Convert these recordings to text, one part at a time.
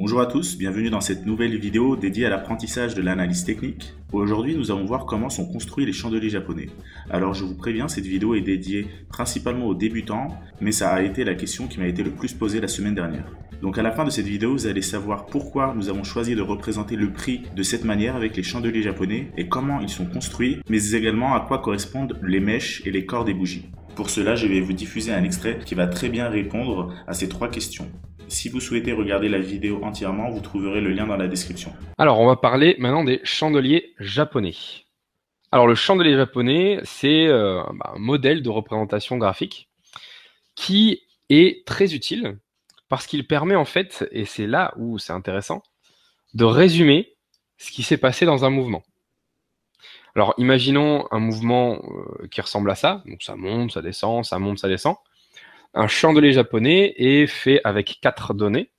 Bonjour à tous, bienvenue dans cette nouvelle vidéo dédiée à l'apprentissage de l'analyse technique. Aujourd'hui, nous allons voir comment sont construits les chandeliers japonais. Alors, je vous préviens, cette vidéo est dédiée principalement aux débutants, mais ça a été la question qui m'a été le plus posée la semaine dernière. Donc à la fin de cette vidéo, vous allez savoir pourquoi nous avons choisi de représenter le prix de cette manière avec les chandeliers japonais et comment ils sont construits, mais également à quoi correspondent les mèches et les corps des bougies. Pour cela, je vais vous diffuser un extrait qui va très bien répondre à ces trois questions. Si vous souhaitez regarder la vidéo entièrement, vous trouverez le lien dans la description. Alors, on va parler maintenant des chandeliers japonais. Alors, le chandelier japonais, c'est euh, bah, un modèle de représentation graphique qui est très utile parce qu'il permet en fait, et c'est là où c'est intéressant, de résumer ce qui s'est passé dans un mouvement. Alors, imaginons un mouvement euh, qui ressemble à ça. Donc, ça monte, ça descend, ça monte, ça descend un chandelier japonais est fait avec quatre données.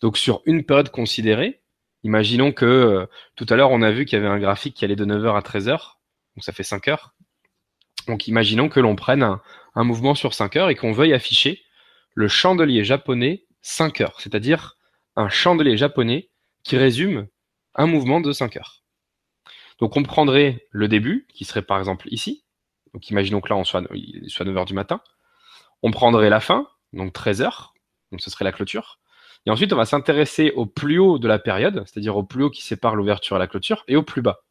Donc sur une période considérée, imaginons que euh, tout à l'heure on a vu qu'il y avait un graphique qui allait de 9h à 13h, donc ça fait 5 heures. Donc imaginons que l'on prenne un, mouvement sur 5 heures et qu'on veuille afficher le chandelier japonais 5 heures, c'est-à-dire un chandelier japonais qui résume un mouvement de 5 heures. Donc on prendrait le début, qui serait par exemple ici. Donc imaginons que là on soit, soit 9h du matin. On prendrait la fin, donc 13 heures, donc ce serait la clôture. Et ensuite, on va s'intéresser au plus haut de la période, c'est-à-dire au plus haut qui sépare l'ouverture et la clôture, et au plus bas.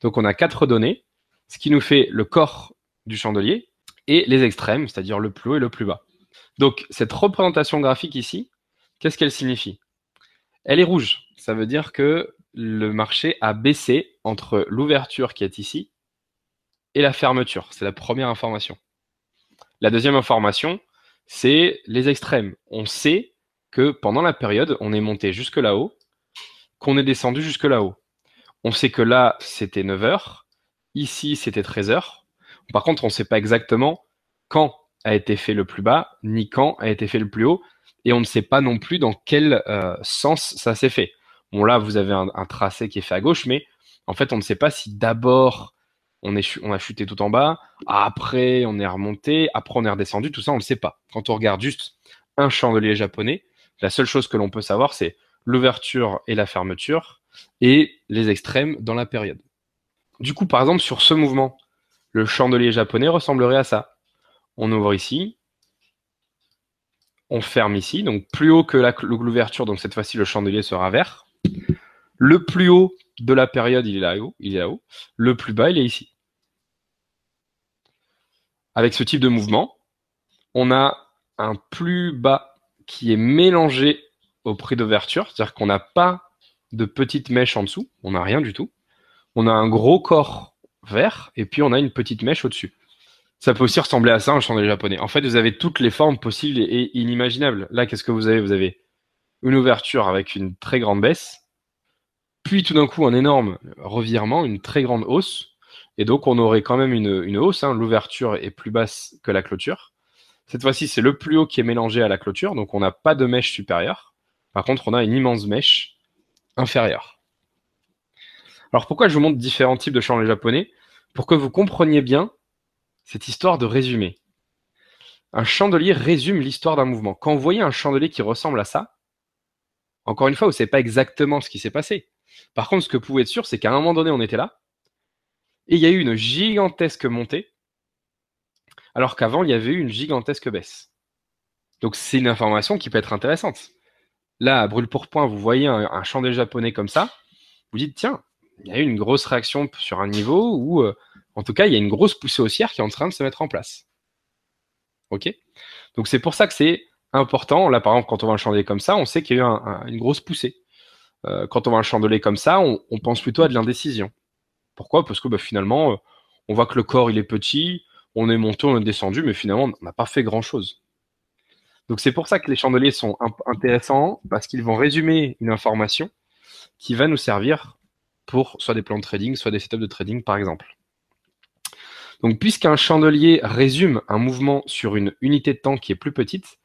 Donc on a quatre données, ce qui nous fait le corps du chandelier et les extrêmes, c'est-à-dire le plus haut et le plus bas. Donc cette représentation graphique ici, qu'est-ce qu'elle signifie Elle est rouge, ça veut dire que le marché a baissé entre l'ouverture qui est ici et la fermeture. C'est la première information. La deuxième information, c'est les extrêmes. On sait que pendant la période, on est monté jusque là-haut, qu'on est descendu jusque là-haut. On sait que là, c'était 9 heures, ici, c'était 13 heures. Par contre, on ne sait pas exactement quand a été fait le plus bas, ni quand a été fait le plus haut, et on ne sait pas non plus dans quel euh, sens ça s'est fait. Bon, là, vous avez un, un, tracé qui est fait à gauche, mais en fait, on ne sait pas si d'abord on, est, on a chuté tout en bas, après on est remonté, après on est redescendu, tout ça on ne le sait pas. Quand on regarde juste un chandelier japonais, la seule chose que l'on peut savoir c'est l'ouverture et la fermeture et les extrêmes dans la période. Du coup, par exemple, sur ce mouvement, le chandelier japonais ressemblerait à ça. On ouvre ici, on ferme ici, donc plus haut que l'ouverture, donc cette fois-ci le chandelier sera vert. Le plus haut de la période, il est là il est là-haut. Le plus bas, il est ici. Avec ce type de mouvement, on a un plus bas qui est mélangé au prix d'ouverture, c'est-à-dire qu'on n'a pas de petite mèche en dessous, on n'a rien du tout. On a un gros corps vert et puis on a une petite mèche au-dessus. Ça peut aussi ressembler à ça, un chandelier japonais. En fait, vous avez toutes les formes possibles et inimaginables. Là, qu'est-ce que vous avez Vous avez une ouverture avec une très grande baisse, puis tout d'un coup un énorme revirement, une très grande hausse, et donc, on aurait quand même une, hausse. Hein. L'ouverture est plus basse que la clôture. Cette fois-ci, c'est le plus haut qui est mélangé à la clôture, donc on n'a pas de mèche supérieure. Par contre, on a une immense mèche inférieure. Alors pourquoi je vous montre différents types de chandeliers japonais Pour que vous compreniez bien cette histoire de résumé. Un chandelier résume l'histoire d'un mouvement. Quand vous voyez un chandelier qui ressemble à ça, encore une fois, vous ne savez pas exactement ce qui s'est passé. Par contre, ce que vous pouvez être sûr, c'est qu'à un moment donné, on était là, et il y a eu une gigantesque montée, alors qu'avant, il y avait eu une gigantesque baisse. Donc c'est une information qui peut être intéressante. Là, à brûle pour point, vous voyez un, chandelier japonais comme ça, vous dites, tiens, il y a eu une grosse réaction sur un niveau où, euh, en tout cas, il y a une grosse poussée haussière qui est en train de se mettre en place. OK Donc c'est pour ça que c'est important. Là, par exemple, quand on voit un chandelier comme ça, on sait qu'il y a eu une grosse poussée. Euh, quand on voit un chandelier comme ça, on pense plutôt à de l'indécision. Pourquoi Parce que bah, finalement, euh, on voit que le corps, il est petit, on est monté, on est descendu, mais finalement, on n'a pas fait grand-chose. Donc c'est pour ça que les chandeliers sont intéressants, parce qu'ils vont résumer une information qui va nous servir pour soit des plans de trading, soit des setups de trading, par exemple. Donc puisqu'un chandelier résume un mouvement sur une unité de temps qui est plus petite,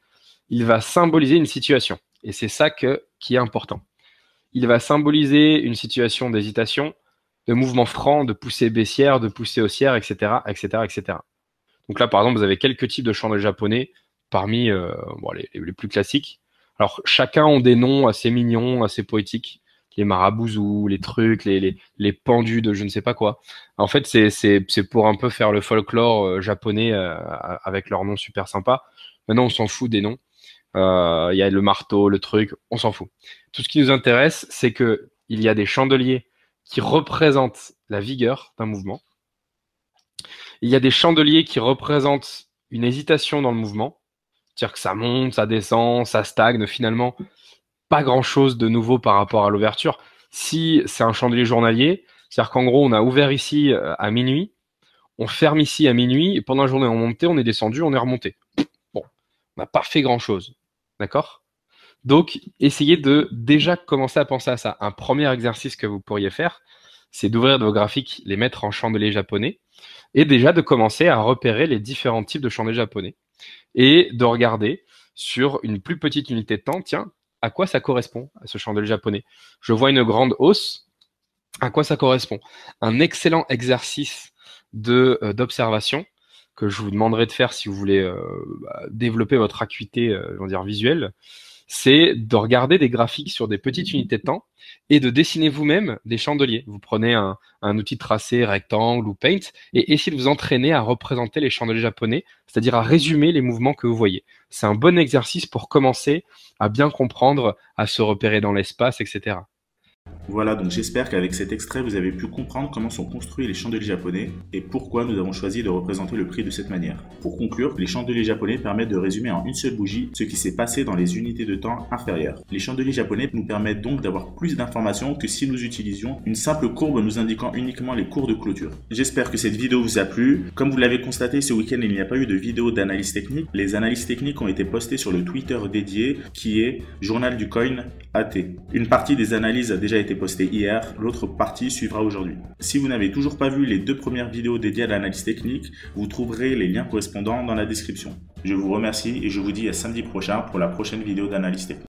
il va symboliser une situation. Et c'est ça qui est important. Il va symboliser une situation d'hésitation, de mouvements francs, de poussées baissières, de poussées haussières, etc., etc., etc. Donc là, par exemple, vous avez quelques types de chandeliers japonais parmi euh, les, plus classiques. Alors, chacun ont des noms assez mignons, assez poétiques. Les marabouzous, les trucs, les, pendus de je ne sais pas quoi. En fait, c'est pour un peu faire le folklore euh, japonais euh, avec leurs noms super sympas. Maintenant, on s'en fout des noms. Il y a le marteau, le truc, on s'en fout. Tout ce qui nous intéresse, c'est qu'il y a des chandeliers qui représente la vigueur d'un mouvement. Il y a des chandeliers qui représentent une hésitation dans le mouvement, c'est-à-dire que ça monte, ça descend, ça stagne finalement, pas grand-chose de nouveau par rapport à l'ouverture. Si c'est un chandelier journalier, c'est-à-dire qu'en gros on a ouvert ici euh, à minuit, on ferme ici à minuit, et pendant la journée on montait, on est descendu, on est remonté. Bon, on n'a pas fait grand-chose, d'accord donc, essayez de déjà commencer à penser à ça. Un premier exercice que vous pourriez faire, c'est d'ouvrir vos graphiques, les mettre en chandelier japonais, et déjà de commencer à repérer les différents types de chandeliers japonais, et de regarder sur une plus petite unité de temps, tiens, à quoi ça correspond, à ce chandelier japonais Je vois une grande hausse, à quoi ça correspond Un excellent exercice euh, d'observation que je vous demanderai de faire si vous voulez euh, bah, développer votre acuité euh, dire, visuelle, c'est de regarder des graphiques sur des petites unités de temps et de dessiner vous-même des chandeliers. Vous prenez un, outil de tracé rectangle ou paint et essayez de vous entraîner à représenter les chandeliers japonais, c'est-à-dire à résumer les mouvements que vous voyez. C'est un bon exercice pour commencer à bien comprendre, à se repérer dans l'espace, etc. Voilà, donc j'espère qu'avec cet extrait, vous avez pu comprendre comment sont construits les chandeliers japonais et pourquoi nous avons choisi de représenter le prix de cette manière. Pour conclure, les chandeliers japonais permettent de résumer en une seule bougie ce qui s'est passé dans les unités de temps inférieures. Les chandeliers japonais nous permettent donc d'avoir plus d'informations que si nous utilisions une simple courbe nous indiquant uniquement les cours de clôture. J'espère que cette vidéo vous a plu. Comme vous l'avez constaté, ce week-end, il n'y a pas eu de vidéo d'analyse technique. Les analyses techniques ont été postées sur le Twitter dédié qui est Journal du Coin AT. Une partie des analyses a déjà été posté hier, l'autre partie suivra aujourd'hui. Si vous n'avez toujours pas vu les deux premières vidéos dédiées à l'analyse technique, vous trouverez les liens correspondants dans la description. Je vous remercie et je vous dis à samedi prochain pour la prochaine vidéo d'analyse technique.